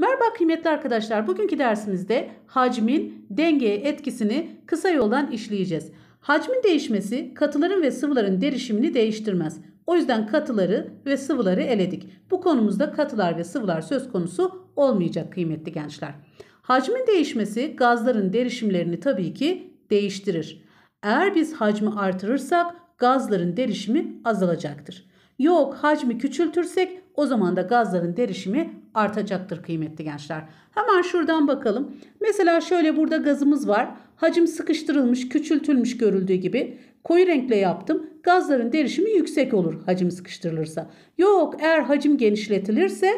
Merhaba kıymetli arkadaşlar. Bugünkü dersimizde hacmin dengeye etkisini kısa yoldan işleyeceğiz. Hacmin değişmesi katıların ve sıvıların derişimini değiştirmez. O yüzden katıları ve sıvıları eledik. Bu konumuzda katılar ve sıvılar söz konusu olmayacak kıymetli gençler. Hacmin değişmesi gazların derişimlerini tabii ki değiştirir. Eğer biz hacmi artırırsak gazların derişimi azalacaktır. Yok hacmi küçültürsek o zaman da gazların derişimi artacaktır kıymetli gençler. Hemen şuradan bakalım. Mesela şöyle burada gazımız var. Hacim sıkıştırılmış, küçültülmüş görüldüğü gibi. Koyu renkle yaptım. Gazların derişimi yüksek olur hacim sıkıştırılırsa. Yok eğer hacim genişletilirse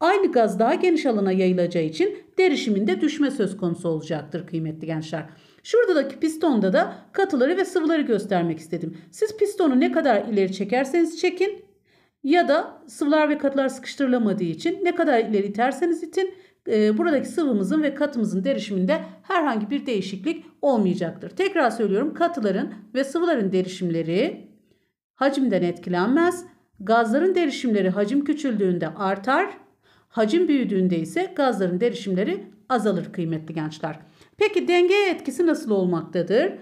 aynı gaz daha geniş alana yayılacağı için derişiminde düşme söz konusu olacaktır kıymetli gençler. Şuradaki pistonda da katıları ve sıvıları göstermek istedim. Siz pistonu ne kadar ileri çekerseniz çekin ya da sıvılar ve katılar sıkıştırılamadığı için ne kadar ileri iterseniz itin e, buradaki sıvımızın ve katımızın derişiminde herhangi bir değişiklik olmayacaktır. Tekrar söylüyorum katıların ve sıvıların derişimleri hacimden etkilenmez. Gazların derişimleri hacim küçüldüğünde artar. Hacim büyüdüğünde ise gazların derişimleri azalır kıymetli gençler. Peki dengeye etkisi nasıl olmaktadır?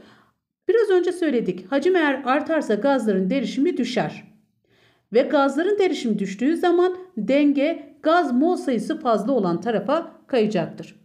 Biraz önce söyledik. Hacim eğer artarsa gazların derişimi düşer ve gazların derişim düştüğü zaman denge gaz mol sayısı fazla olan tarafa kayacaktır.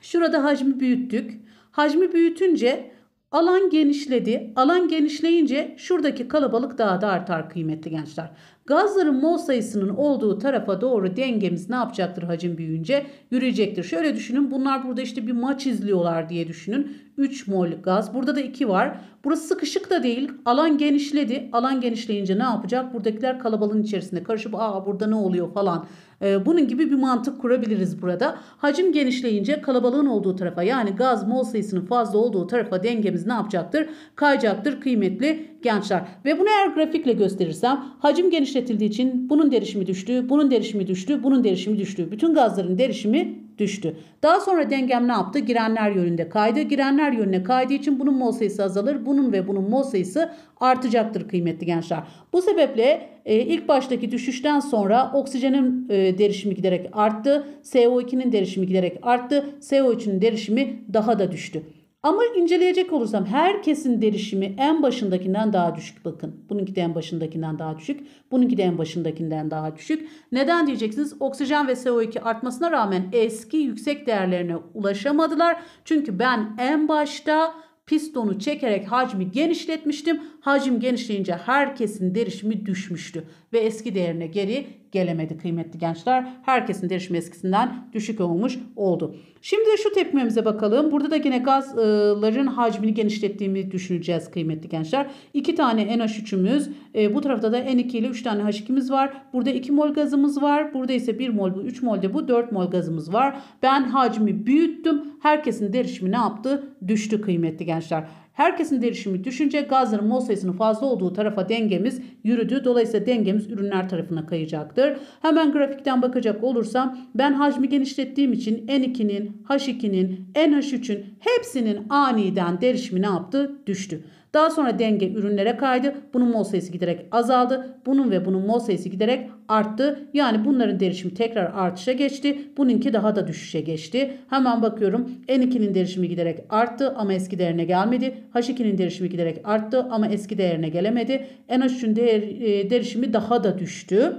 Şurada hacmi büyüttük. Hacmi büyütünce alan genişledi. Alan genişleyince şuradaki kalabalık daha da artar kıymetli gençler. Gazların mol sayısının olduğu tarafa doğru dengemiz ne yapacaktır hacim büyüyünce? Yürüyecektir. Şöyle düşünün bunlar burada işte bir maç izliyorlar diye düşünün. 3 mol gaz. Burada da 2 var. Burası sıkışık da değil. Alan genişledi. Alan genişleyince ne yapacak? Buradakiler kalabalığın içerisinde karışıp aa burada ne oluyor falan. Ee, bunun gibi bir mantık kurabiliriz burada. Hacim genişleyince kalabalığın olduğu tarafa yani gaz mol sayısının fazla olduğu tarafa dengemiz ne yapacaktır? Kayacaktır kıymetli gençler. Ve bunu eğer grafikle gösterirsem hacim genişletildiği için bunun derişimi düştü, bunun derişimi düştü, bunun derişimi düştü. Bütün gazların derişimi düştü. Daha sonra dengem ne yaptı? Girenler yönünde kaydı. Girenler yönüne kaydığı için bunun mol sayısı azalır. Bunun ve bunun mol sayısı artacaktır kıymetli gençler. Bu sebeple e, ilk baştaki düşüşten sonra oksijenin e, derişimi giderek arttı. CO2'nin derişimi giderek arttı. CO3'ün derişimi daha da düştü. Ama inceleyecek olursam herkesin derişimi en başındakinden daha düşük bakın. Bununki de en başındakinden daha düşük. Bununki de en başındakinden daha düşük. Neden diyeceksiniz? Oksijen ve CO2 artmasına rağmen eski yüksek değerlerine ulaşamadılar. Çünkü ben en başta pistonu çekerek hacmi genişletmiştim. Hacim genişleyince herkesin derişimi düşmüştü ve eski değerine geri gelemedi kıymetli gençler. Herkesin derişim eskisinden düşük olmuş oldu. Şimdi de şu tepmemize bakalım. Burada da yine gazların hacmini genişlettiğimi düşüneceğiz kıymetli gençler. 2 tane NH3'ümüz, e, bu tarafta da N2 ile 3 tane H2'miz var. Burada 2 mol gazımız var. Burada ise 1 mol, 3 mol de bu 4 mol gazımız var. Ben hacmi büyüttüm. Herkesin derişimi ne yaptı? Düştü kıymetli gençler. Herkesin derişimi düşünce gazların mol sayısının fazla olduğu tarafa dengemiz yürüdü. Dolayısıyla dengemiz ürünler tarafına kayacaktır. Hemen grafikten bakacak olursam ben hacmi genişlettiğim için N2'nin, H2'nin, NH3'ün hepsinin aniden derişimi ne yaptı? Düştü. Daha sonra denge ürünlere kaydı. Bunun mol sayısı giderek azaldı. Bunun ve bunun mol sayısı giderek arttı. Yani bunların derişimi tekrar artışa geçti. Bununki daha da düşüşe geçti. Hemen bakıyorum. N2'nin derişimi giderek arttı ama eski değerine gelmedi. H2'nin derişimi giderek arttı ama eski değerine gelemedi. NH3'ün değer, e, derişimi daha da düştü.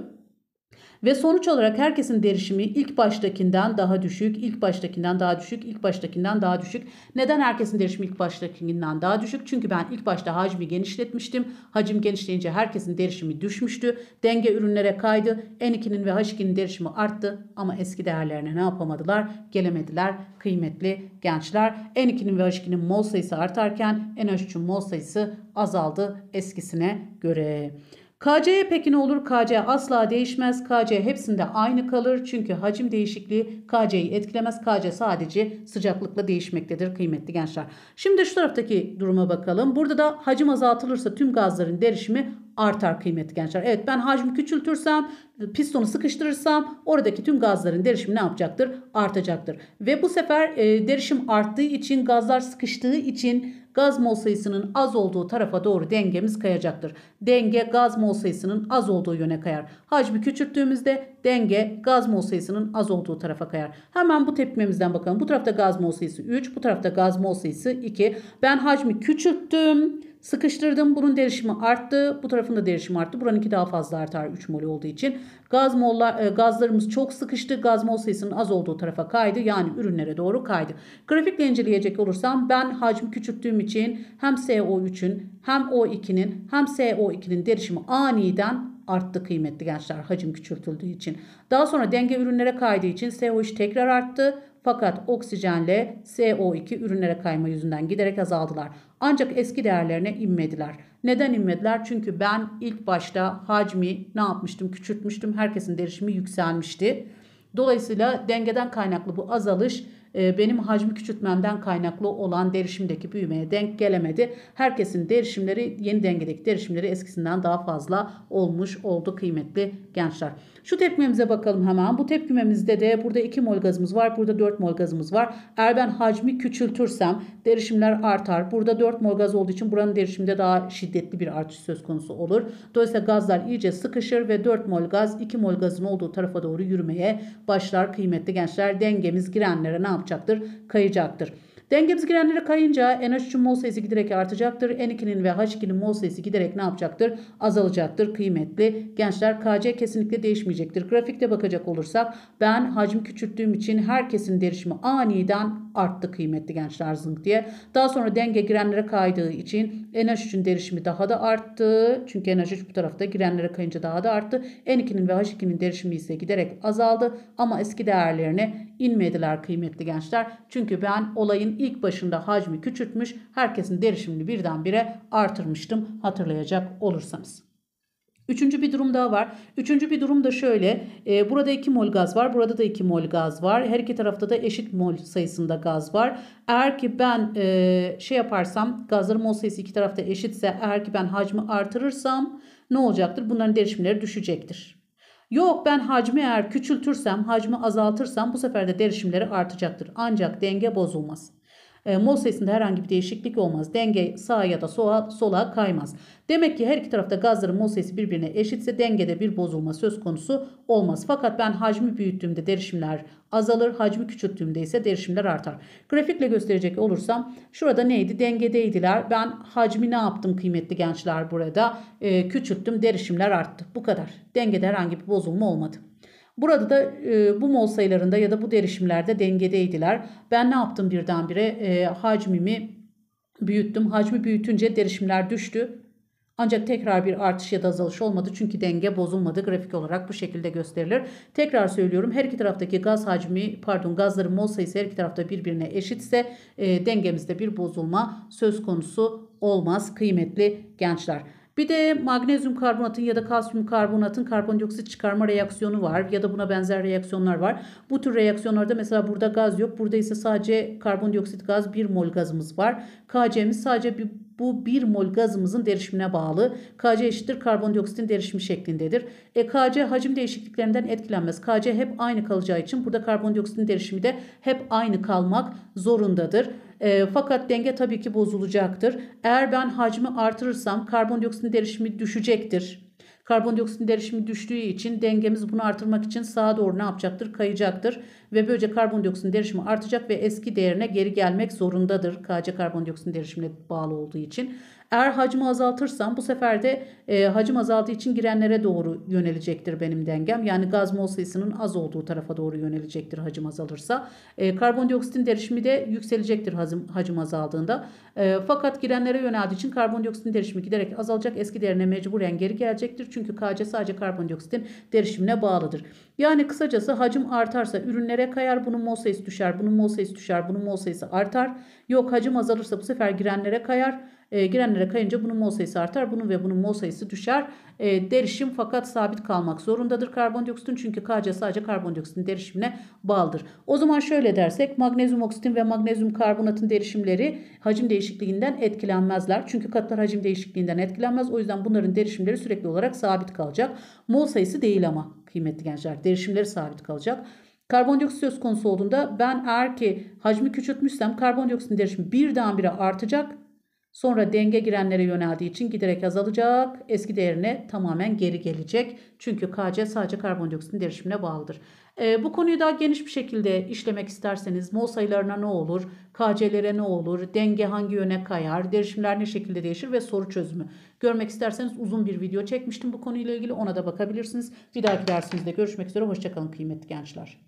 Ve sonuç olarak herkesin derişimi ilk baştakinden daha düşük, ilk baştakinden daha düşük, ilk baştakinden daha düşük. Neden herkesin derişimi ilk baştakinden daha düşük? Çünkü ben ilk başta hacmi genişletmiştim. Hacim genişleyince herkesin derişimi düşmüştü. Denge ürünlere kaydı. N2'nin ve H2'nin derişimi arttı ama eski değerlerine ne yapamadılar? Gelemediler kıymetli gençler. N2'nin ve H2'nin mol sayısı artarken NH3'ün mol sayısı azaldı eskisine göre. KC'ye peki ne olur? KC asla değişmez. KC hepsinde aynı kalır. Çünkü hacim değişikliği KC'yi etkilemez. KC sadece sıcaklıkla değişmektedir kıymetli gençler. Şimdi şu taraftaki duruma bakalım. Burada da hacim azaltılırsa tüm gazların derişimi artar kıymetli gençler. Evet ben hacmi küçültürsem, pistonu sıkıştırırsam oradaki tüm gazların derişimi ne yapacaktır? Artacaktır. Ve bu sefer e, derişim arttığı için, gazlar sıkıştığı için gaz mol sayısının az olduğu tarafa doğru dengemiz kayacaktır. Denge gaz mol sayısının az olduğu yöne kayar. Hacmi küçülttüğümüzde denge gaz mol sayısının az olduğu tarafa kayar. Hemen bu tepkimemizden bakalım. Bu tarafta gaz mol sayısı 3, bu tarafta gaz mol sayısı 2. Ben hacmi küçülttüm. Sıkıştırdım. Bunun derişimi arttı. Bu tarafında da arttı. Buranınki daha fazla artar 3 mol olduğu için. Gaz mollar, e, gazlarımız çok sıkıştı. Gaz mol sayısının az olduğu tarafa kaydı. Yani ürünlere doğru kaydı. Grafikle inceleyecek olursam ben hacmi küçülttüğüm için hem SO3'ün hem O2'nin hem SO2'nin derişimi aniden arttı kıymetli gençler hacim küçültüldüğü için. Daha sonra denge ürünlere kaydığı için SO3 tekrar arttı. Fakat oksijenle CO2 ürünlere kayma yüzünden giderek azaldılar. Ancak eski değerlerine inmediler. Neden inmediler? Çünkü ben ilk başta hacmi ne yapmıştım? Küçültmüştüm. Herkesin derişimi yükselmişti. Dolayısıyla dengeden kaynaklı bu azalış ee, benim hacmi küçültmemden kaynaklı olan derişimdeki büyümeye denk gelemedi. Herkesin derişimleri yeni dengedeki derişimleri eskisinden daha fazla olmuş oldu kıymetli gençler. Şu tepkimemize bakalım hemen. Bu tepkimemizde de burada 2 mol gazımız var. Burada 4 mol gazımız var. Eğer ben hacmi küçültürsem derişimler artar. Burada 4 mol gaz olduğu için buranın derişimde daha şiddetli bir artış söz konusu olur. Dolayısıyla gazlar iyice sıkışır ve 4 mol gaz 2 mol gazın olduğu tarafa doğru yürümeye başlar kıymetli gençler. Dengemiz girenlere ne yapacak? yapacaktır? Kayacaktır. Dengemiz girenlere kayınca NH3'ün mol sayısı giderek artacaktır. N2'nin ve H2'nin mol sayısı giderek ne yapacaktır? Azalacaktır. Kıymetli gençler KC kesinlikle değişmeyecektir. Grafikte bakacak olursak ben hacmi küçülttüğüm için herkesin derişimi aniden arttı kıymetli gençler zınk diye. Daha sonra denge girenlere kaydığı için NH3'ün derişimi daha da arttı. Çünkü NH3 bu tarafta girenlere kayınca daha da arttı. N2'nin ve H2'nin derişimi ise giderek azaldı. Ama eski değerlerine inmediler kıymetli gençler. Çünkü ben olayın ilk başında hacmi küçültmüş, herkesin derişimini birdenbire artırmıştım hatırlayacak olursanız. Üçüncü bir durum daha var. Üçüncü bir durum da şöyle. E, burada 2 mol gaz var. Burada da 2 mol gaz var. Her iki tarafta da eşit mol sayısında gaz var. Eğer ki ben e, şey yaparsam gazların mol sayısı iki tarafta eşitse eğer ki ben hacmi artırırsam ne olacaktır? Bunların derişimleri düşecektir. Yok ben hacmi eğer küçültürsem, hacmi azaltırsam bu sefer de derişimleri artacaktır. Ancak denge bozulmaz. E, mol sayısında herhangi bir değişiklik olmaz. Denge sağa ya da sola, sola kaymaz. Demek ki her iki tarafta gazların mol sayısı birbirine eşitse dengede bir bozulma söz konusu olmaz. Fakat ben hacmi büyüttüğümde derişimler azalır, hacmi küçülttüğümde ise derişimler artar. Grafikle gösterecek olursam şurada neydi? Dengedeydiler. Ben hacmi ne yaptım kıymetli gençler burada? E, küçülttüm, derişimler arttı. Bu kadar. Dengede herhangi bir bozulma olmadı. Burada da e, bu mol sayılarında ya da bu derişimlerde dengedeydiler. Ben ne yaptım birdenbire? E, hacmimi büyüttüm. Hacmi büyütünce derişimler düştü. Ancak tekrar bir artış ya da azalış olmadı çünkü denge bozulmadı. Grafik olarak bu şekilde gösterilir. Tekrar söylüyorum her iki taraftaki gaz hacmi pardon gazların mol sayısı her iki tarafta birbirine eşitse e, dengemizde bir bozulma söz konusu olmaz kıymetli gençler. Bir de magnezyum karbonatın ya da kalsiyum karbonatın karbondioksit çıkarma reaksiyonu var ya da buna benzer reaksiyonlar var. Bu tür reaksiyonlarda mesela burada gaz yok. Burada ise sadece karbondioksit gaz 1 mol gazımız var. KC'miz sadece bir bu 1 mol gazımızın derişimine bağlı. Kc eşittir karbondioksitin derişimi şeklindedir. E, Kc hacim değişikliklerinden etkilenmez. Kc hep aynı kalacağı için burada karbondioksitin derişimi de hep aynı kalmak zorundadır. E, fakat denge tabii ki bozulacaktır. Eğer ben hacmi artırırsam karbondioksit derişimi düşecektir. Karbondioksit derişimi düştüğü için dengemiz bunu artırmak için sağa doğru ne yapacaktır? Kayacaktır ve böylece karbondioksit derişimi artacak ve eski değerine geri gelmek zorundadır. KC karbondioksit derişimine bağlı olduğu için. Eğer hacmi azaltırsam bu sefer de e, hacim azaldığı için girenlere doğru yönelecektir benim dengem. Yani gaz mol sayısının az olduğu tarafa doğru yönelecektir hacim azalırsa. E, karbondioksitin derişimi de yükselecektir hacim, hacim azaldığında. E, fakat girenlere yöneldiği için karbondioksitin derişimi giderek azalacak. Eski değerine mecburen geri gelecektir. Çünkü KC sadece karbondioksitin derişimine bağlıdır. Yani kısacası hacim artarsa ürünlere kayar, bunun mol sayısı düşer, bunun mol sayısı düşer, bunun mol sayısı artar. Yok hacim azalırsa bu sefer girenlere kayar e, girenlere kayınca bunun mol sayısı artar. Bunun ve bunun mol sayısı düşer. E, derişim fakat sabit kalmak zorundadır karbondioksitin. Çünkü KC sadece karbondioksitin derişimine bağlıdır. O zaman şöyle dersek magnezyum oksitin ve magnezyum karbonatın derişimleri hacim değişikliğinden etkilenmezler. Çünkü katlar hacim değişikliğinden etkilenmez. O yüzden bunların derişimleri sürekli olarak sabit kalacak. Mol sayısı değil ama kıymetli gençler. Derişimleri sabit kalacak. Karbondioksit söz konusu olduğunda ben eğer ki hacmi küçültmüşsem karbondioksitin derişimi birdenbire artacak Sonra denge girenlere yöneldiği için giderek azalacak. Eski değerine tamamen geri gelecek. Çünkü KC sadece karbondioksitin derişimine bağlıdır. E, bu konuyu daha geniş bir şekilde işlemek isterseniz mol sayılarına ne olur, KC'lere ne olur, denge hangi yöne kayar, derişimler ne şekilde değişir ve soru çözümü. Görmek isterseniz uzun bir video çekmiştim bu konuyla ilgili ona da bakabilirsiniz. Bir dahaki dersimizde görüşmek üzere. Hoşçakalın kıymetli gençler.